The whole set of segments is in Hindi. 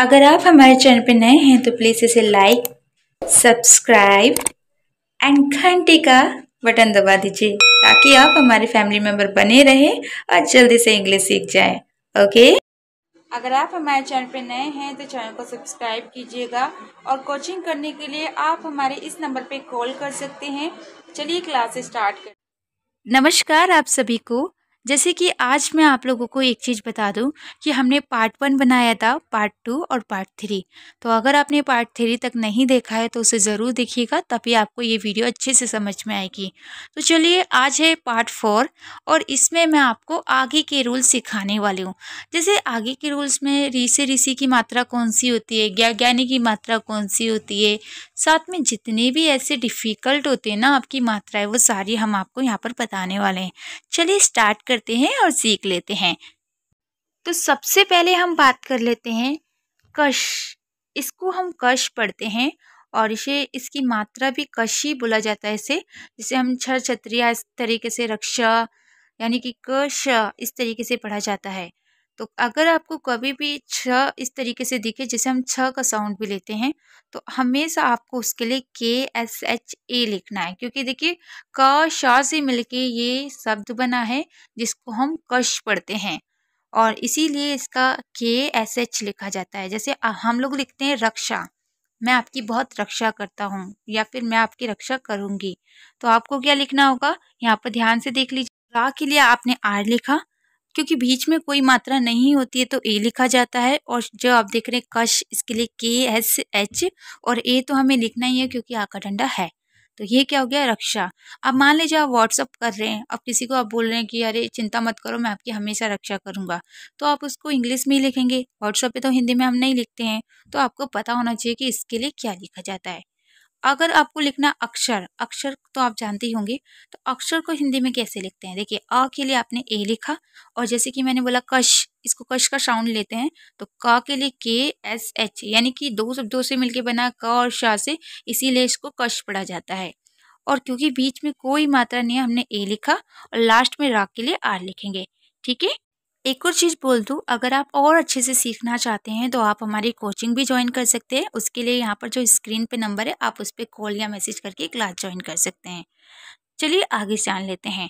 अगर आप हमारे चैनल पर नए हैं तो प्लीज़ इसे लाइक सब्सक्राइब एंड घंटे का बटन दबा दीजिए ताकि आप हमारे फैमिली मेंबर बने रहें और जल्दी से इंग्लिश सीख जाए ओके अगर आप हमारे चैनल पर नए हैं तो चैनल को सब्सक्राइब कीजिएगा और कोचिंग करने के लिए आप हमारे इस नंबर पर कॉल कर सकते हैं चलिए क्लास स्टार्ट कर नमस्कार आप सभी को जैसे कि आज मैं आप लोगों को एक चीज़ बता दूं कि हमने पार्ट वन बनाया था पार्ट टू और पार्ट थ्री तो अगर आपने पार्ट थ्री तक नहीं देखा है तो उसे ज़रूर देखिएगा तभी आपको ये वीडियो अच्छे से समझ में आएगी तो चलिए आज है पार्ट फोर और इसमें मैं आपको आगे के रूल्स सिखाने वाली हूँ जैसे आगे के रूल्स में ऋषि ऋषि की मात्रा कौन सी होती है ज्ञा ज्ञानी की मात्रा कौन सी होती है साथ में जितने भी ऐसे डिफ़िकल्ट होते हैं ना आपकी मात्राएँ वो सारी हम आपको यहाँ पर बताने वाले हैं चलिए स्टार्ट कर करते हैं और सीख लेते हैं तो सबसे पहले हम बात कर लेते हैं कश इसको हम कश पढ़ते हैं और इसे इसकी मात्रा भी कशी बोला जाता है इसे जिसे हम छर छत्रिया इस तरीके से रक्षा यानी कि कश इस तरीके से पढ़ा जाता है तो अगर आपको कभी भी छ इस तरीके से दिखे जैसे हम छ का साउंड भी लेते हैं तो हमेशा आपको उसके लिए के एस एच ए लिखना है क्योंकि देखिए क श से मिलके ये शब्द बना है जिसको हम कश पढ़ते हैं और इसीलिए इसका के एस एच लिखा जाता है जैसे हम लोग लिखते हैं रक्षा मैं आपकी बहुत रक्षा करता हूँ या फिर मैं आपकी रक्षा करूँगी तो आपको क्या लिखना होगा यहाँ पर ध्यान से देख लीजिए रा के लिए आपने आर लिखा क्योंकि बीच में कोई मात्रा नहीं होती है तो ए लिखा जाता है और जो आप देख रहे हैं कश इसके लिए के एस एच और ए तो हमें लिखना ही है क्योंकि आ का डंडा है तो ये क्या हो गया रक्षा अब मान लीजिए आप व्हाट्सअप कर रहे हैं अब किसी को आप बोल रहे हैं कि अरे चिंता मत करो मैं आपकी हमेशा रक्षा करूँगा तो आप उसको इंग्लिश में ही लिखेंगे व्हाट्सअप पे तो हिंदी में हम नहीं लिखते हैं तो आपको पता होना चाहिए कि इसके लिए क्या लिखा जाता है अगर आपको लिखना अक्षर अक्षर तो आप जानते ही होंगे तो अक्षर को हिंदी में कैसे लिखते हैं देखिए अ के लिए आपने ए लिखा और जैसे कि मैंने बोला कश इसको कश का साउंड लेते हैं तो क के लिए के एस एच यानी कि दो शब्दों से मिलके बना क और शाह से इसीलिए इसको कश पढ़ा जाता है और क्योंकि बीच में कोई मात्रा नहीं है हमने ए लिखा और लास्ट में रा के लिए आर लिखेंगे ठीक है एक और चीज़ बोल दूँ अगर आप और अच्छे से सीखना चाहते हैं तो आप हमारी कोचिंग भी ज्वाइन कर सकते हैं उसके लिए यहाँ पर जो स्क्रीन पे नंबर है आप उस पर कॉल या मैसेज करके क्लास ज्वाइन कर सकते हैं चलिए आगे जान लेते हैं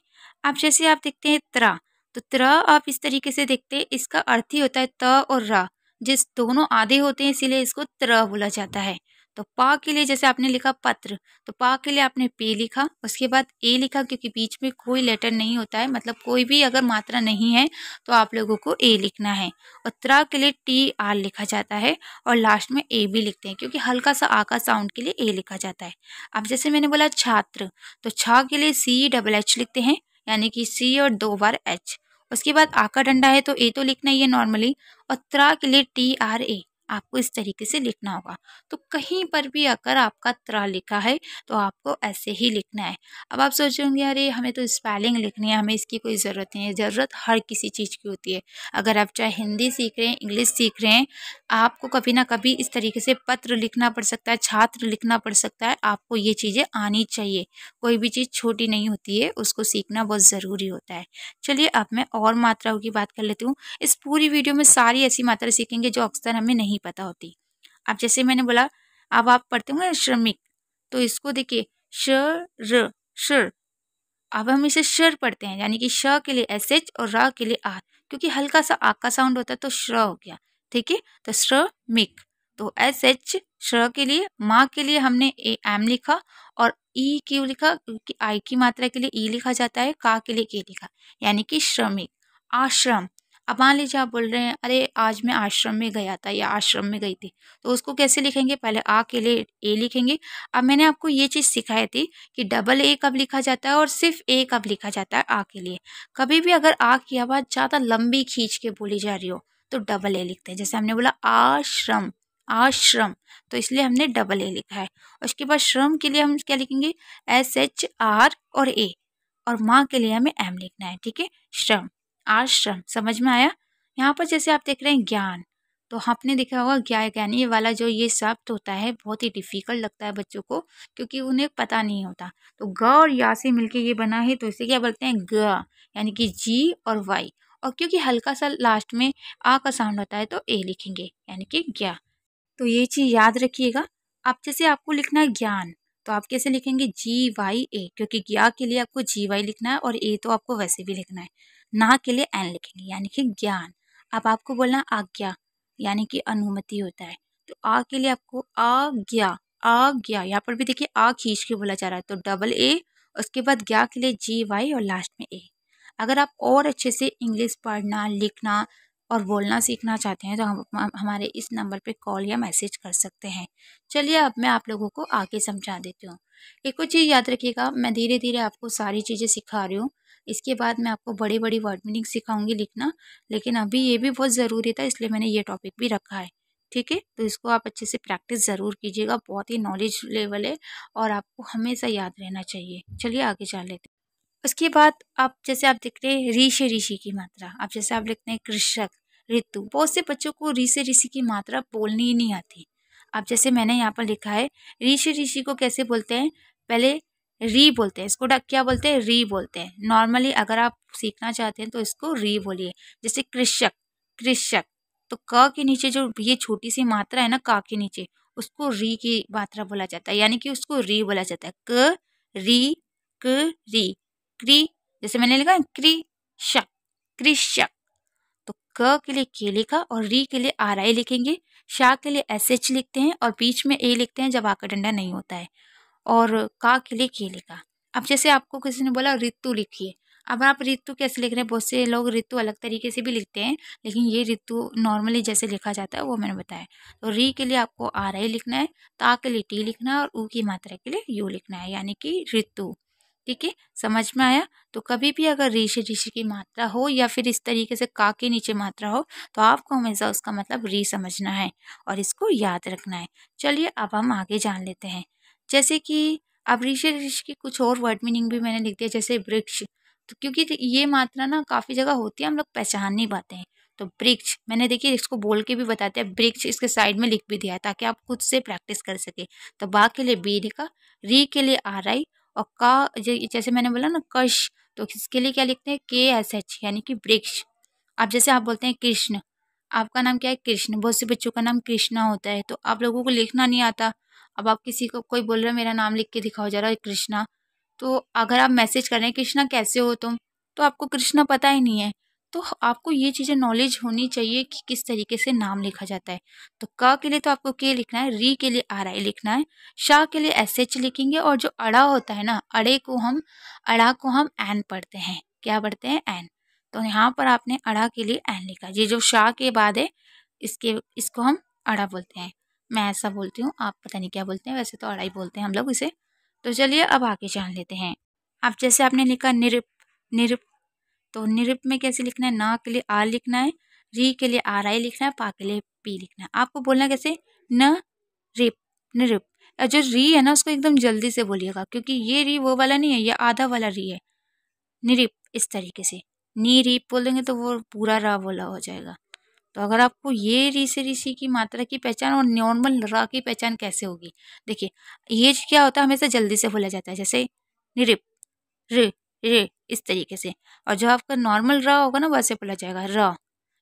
आप जैसे आप देखते हैं त्रा तो त्र आप इस तरीके से देखते हैं इसका अर्थ ही होता है त और र जिस दोनों आधे होते हैं इसीलिए इसको त्र बोला जाता है तो पा के लिए जैसे आपने लिखा पत्र तो पा के लिए आपने पे लिखा उसके बाद ए लिखा क्योंकि बीच में कोई लेटर नहीं होता है मतलब कोई भी अगर मात्रा नहीं है तो आप लोगों को ए लिखना है और त्रा के लिए टी आर लिखा जाता है और लास्ट में ए भी लिखते हैं क्योंकि हल्का सा आ का साउंड के लिए ए लिखा जाता है अब जैसे मैंने बोला छात्र तो छा के लिए सी डबल एच लिखते हैं यानी कि सी और दो बार एच उसके बाद आ का डंडा है तो ए तो लिखना ही है नॉर्मली और त्रा के लिए टी आर ए आपको इस तरीके से लिखना होगा तो कहीं पर भी अगर आपका त्र लिखा है तो आपको ऐसे ही लिखना है अब आप सोचेंगे अरे हमें तो स्पेलिंग लिखनी है हमें इसकी कोई ज़रूरत नहीं है ज़रूरत हर किसी चीज़ की होती है अगर आप चाहे हिंदी सीख रहे हैं इंग्लिश सीख रहे हैं आपको कभी ना कभी इस तरीके से पत्र लिखना पड़ सकता है छात्र लिखना पड़ सकता है आपको ये चीज़ें आनी चाहिए कोई भी चीज़ छोटी नहीं होती है उसको सीखना बहुत ज़रूरी होता है चलिए अब मैं और मात्राओं की बात कर लेती हूँ इस पूरी वीडियो में सारी ऐसी मात्रा सीखेंगे जो अक्सर हमें नहीं नहीं पता होती अब जैसे मैंने बोला अब आप पढ़ते होंगे श्रमिक तो इसको देखिए श र शर अब हम इसे शर पढ़ते हैं यानी कि श के लिए एस एच और र के लिए आर क्योंकि हल्का सा आ का साउंड होता है तो श्र हो गया ठीक है तो श्रमिक तो एस एच श्र के लिए माँ के लिए हमने ए एम लिखा और ई क्यू लिखा क्योंकि आई की मात्रा के लिए ई लिखा जाता है का के लिए के लिखा यानी कि श्रमिक आश्रम अब मान लीजिए आप बोल रहे हैं अरे आज मैं आश्रम में गया था या आश्रम में गई थी तो उसको कैसे लिखेंगे पहले आ के लिए ए लिखेंगे अब मैंने आपको ये चीज़ सिखाई थी कि डबल ए कब लिखा जाता है और सिर्फ ए कब लिखा जाता है आ के लिए कभी भी अगर आ की आवाज़ ज़्यादा लंबी खींच के बोली जा रही हो तो डबल ए लिखते हैं जैसे हमने बोला आश्रम आश्रम तो इसलिए हमने डबल ए लिखा है उसके बाद श्रम के लिए हम क्या लिखेंगे एस एच आर और ए और माँ के लिए हमें एम लिखना है ठीक है श्रम आश्रम समझ में आया यहाँ पर जैसे आप देख रहे हैं ज्ञान तो आपने देखा होगा ज्ञान ज्ञान ये वाला जो ये शब्द तो होता है बहुत ही डिफ़िकल्ट लगता है बच्चों को क्योंकि उन्हें पता नहीं होता तो ग और या से मिलके ये बना है तो इसे क्या बोलते हैं ग यानी कि जी और वाई और क्योंकि हल्का सा लास्ट में आ का साउंड होता है तो ए लिखेंगे यानी कि ज्ञा तो ये चीज़ याद रखिएगा आप जैसे आपको लिखना है ज्ञान तो आप कैसे लिखेंगे जी वाई ए क्योंकि ज्ञा के लिए आपको जी वाई लिखना है और ए तो आपको वैसे भी लिखना है ना के लिए एन लिखेंगे यानी कि ज्ञान अब आपको बोलना आज्ञा यानी कि अनुमति होता है तो आ के लिए आपको आज्ञा आज्ञा यहाँ पर भी देखिए आ खींच के बोला जा रहा है तो डबल ए उसके बाद ज्ञा के लिए जी वाई और लास्ट में ए अगर आप और अच्छे से इंग्लिश पढ़ना लिखना और बोलना सीखना चाहते हैं तो हम हमारे इस नंबर पे कॉल या मैसेज कर सकते हैं चलिए अब मैं आप लोगों को आगे समझा देती हूँ एक और चीज़ याद रखिएगा मैं धीरे धीरे आपको सारी चीज़ें सिखा रही हूँ इसके बाद मैं आपको बड़ी बड़ी वर्ड मीनिंग सिखाऊंगी लिखना लेकिन अभी ये भी बहुत ज़रूरी था इसलिए मैंने ये टॉपिक भी रखा है ठीक है तो इसको आप अच्छे से प्रैक्टिस ज़रूर कीजिएगा बहुत ही नॉलेज लेवल है और आपको हमेशा याद रहना चाहिए चलिए आगे जा लेते उसके बाद आप जैसे आप देख रहे हैं ऋषि ऋषि की मात्रा आप जैसे आप लिखते हैं कृषक ऋतु बहुत से बच्चों को ऋषि ऋषि की मात्रा बोलनी ही नहीं आती अब जैसे मैंने यहाँ पर लिखा है ऋषि ऋषि को कैसे बोलते हैं पहले री बोलते हैं इसको क्या बोलते हैं री बोलते हैं नॉर्मली अगर आप सीखना चाहते हैं तो इसको री बोलिए जैसे कृषक कृषक तो क के नीचे जो ये छोटी सी मात्रा है ना का के नीचे उसको री की मात्रा बोला जाता है यानी कि उसको री बोला जाता है क री क री क्री जैसे मैंने लिखा है शक कृषक तो क के लिए के लिखा और री के लिए आर आई लिखेंगे शाह के लिए एस एच लिखते हैं और बीच में ए लिखते हैं जब आकर डंडा नहीं होता है और का के लिए के लिखा अब जैसे आपको किसी ने बोला ऋतु लिखिए अब आप ऋतु कैसे लिख रहे हैं बहुत से लोग ऋतु अलग तरीके से भी लिखते हैं लेकिन ये ऋतु नॉर्मली जैसे लिखा जाता है वो मैंने बताया तो री के लिए आपको आर आई लिखना है ता के लिए टी लिखना है और ऊ की मात्रा के लिए यू लिखना है यानी कि ऋतु ठीक है समझ में आया तो कभी भी अगर ऋषि ऋषि की मात्रा हो या फिर इस तरीके से का के नीचे मात्रा हो तो आपको हमेशा उसका मतलब री समझना है और इसको याद रखना है चलिए अब हम आगे जान लेते हैं जैसे कि अब ऋषि ऋषि की कुछ और वर्ड मीनिंग भी मैंने लिख दिया जैसे वृक्ष तो क्योंकि ये मात्रा ना काफ़ी जगह होती है हम लोग पहचान नहीं पाते हैं तो वृक्ष मैंने देखिए इसको बोल के भी बताते हैं वृक्ष इसके साइड में लिख भी दिया है ताकि आप खुद से प्रैक्टिस कर सके तो बा के लिए बी लिखा री के लिए आर आई और का जैसे मैंने बोला ना कश तो इसके लिए क्या लिखते हैं के एस एच यानी कि वृक्ष आप जैसे आप बोलते हैं कृष्ण आपका नाम क्या है कृष्ण बहुत से बच्चों का नाम कृष्णा होता है तो आप लोगों को लिखना नहीं आता अब आप किसी को कोई बोल रहा है मेरा नाम लिख के दिखाओ है कृष्णा तो अगर आप मैसेज कर रहे हैं कृष्णा कैसे हो तुम तो आपको कृष्णा पता ही नहीं है तो आपको ये चीज़ें नॉलेज होनी चाहिए कि किस तरीके से नाम लिखा जाता है तो क के लिए तो आपको के लिखना है री के लिए आर आई लिखना है शाह के लिए एस एच लिखेंगे और जो अड़ा होता है ना अड़े को हम अड़ा को हम एन पढ़ते हैं क्या पढ़ते हैं एन तो यहाँ पर आपने अड़ा के लिए एन लिखा ये जो शाह के बाद है इसके इसको हम अड़ा बोलते हैं मैं ऐसा बोलती हूँ आप पता नहीं क्या बोलते हैं वैसे तो अड़ा ही बोलते हैं हम लोग इसे तो चलिए अब आगे जान लेते हैं अब जैसे आपने लिखा निरप निरप तो निरप में कैसे लिखना है ना के लिए आ लिखना है री के लिए आर आई लिखना है पा के लिए पी लिखना है आपको बोलना कैसे न रिप निरप जो री है ना उसको एकदम जल्दी से बोलिएगा क्योंकि ये री वो वाला नहीं है ये आधा वाला री है निरिप इस तरीके से नी रीप बोलेंगे तो वो पूरा रा बोला हो जाएगा तो अगर आपको ये ऋषि ऋषि की मात्रा की पहचान और नॉर्मल रा की पहचान कैसे होगी देखिए ये क्या होता है हमेशा जल्दी से बोला जाता है जैसे निरिप रे रे इस तरीके से और जो आपका नॉर्मल रा होगा ना वैसे बोला जाएगा रा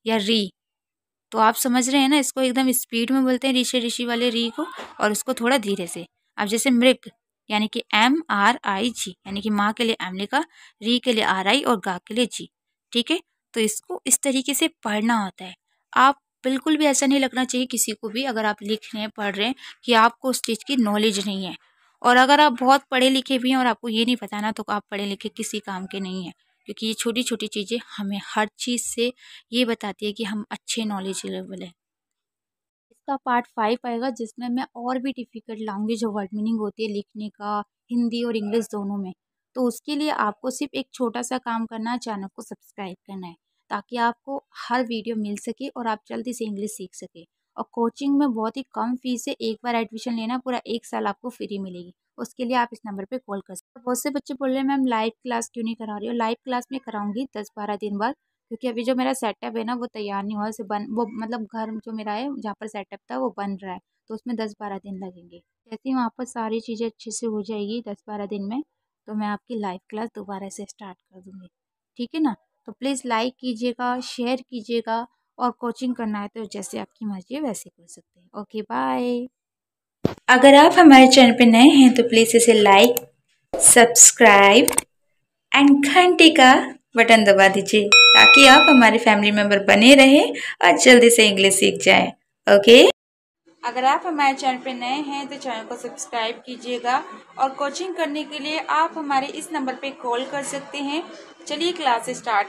या री तो आप समझ रहे हैं ना इसको एकदम स्पीड में बोलते हैं ऋषि ऋषि वाले री को और उसको थोड़ा धीरे से अब जैसे मृग यानी कि एम आर आई जी यानी कि माँ के लिए एम लिखा री के लिए आर आई और गा के लिए जी ठीक है तो इसको इस तरीके से पढ़ना होता है आप बिल्कुल भी ऐसा नहीं लगना चाहिए किसी को भी अगर आप लिख रहे हैं पढ़ रहे हैं कि आपको उस चीज़ की नॉलेज नहीं है और अगर आप बहुत पढ़े लिखे भी हैं और आपको ये नहीं पता ना तो आप पढ़े लिखे किसी काम के नहीं हैं क्योंकि ये छोटी छोटी चीज़ें हमें हर चीज़ से ये बताती है कि हम अच्छे नॉलेज लेवल हैं इसका पार्ट फाइव आएगा जिसमें मैं और भी डिफ़िकल्ट लाऊंगी जो वर्ड मीनिंग होती है लिखने का हिंदी और इंग्लिश दोनों में तो उसके लिए आपको सिर्फ एक छोटा सा काम करना है चैनल को सब्सक्राइब करना है ताकि आपको हर वीडियो मिल सके और आप जल्दी से इंग्लिश सीख सके और कोचिंग में बहुत ही कम फीस है एक बार एडमिशन लेना पूरा एक साल आपको फ्री मिलेगी उसके लिए आप इस नंबर पे कॉल कर सकते हैं बहुत से बच्चे बोल रहे हैं मैम लाइव क्लास क्यों नहीं करा रही हो लाइव क्लास में कराऊंगी दस बारह दिन बाद क्योंकि अभी जो मेरा सेटअप है ना वो तैयार नहीं हुआ उसे बन वो मतलब घर जो मेरा है जहाँ पर सेटअप था वो बन रहा है तो उसमें दस बारह दिन लगेंगे जैसे ही वहाँ पर सारी चीज़ें अच्छे से हो जाएगी दस बारह दिन में तो मैं आपकी लाइव क्लास दोबारा से स्टार्ट कर दूँगी ठीक है ना तो प्लीज़ लाइक कीजिएगा शेयर कीजिएगा और कोचिंग करना है तो जैसे आपकी मर्जी है वैसे कर सकते हैं ओके बाय अगर आप हमारे चैनल पर नए हैं तो प्लीज़ इसे लाइक सब्सक्राइब एंड घंटे का बटन दबा दीजिए ताकि आप हमारे फैमिली मेम्बर बने रहें और जल्दी से इंग्लिश सीख जाएं ओके अगर आप हमारे चैनल पर नए हैं तो चैनल को सब्सक्राइब कीजिएगा और कोचिंग करने के लिए आप हमारे इस नंबर पर कॉल कर सकते हैं चलिए क्लास स्टार्ट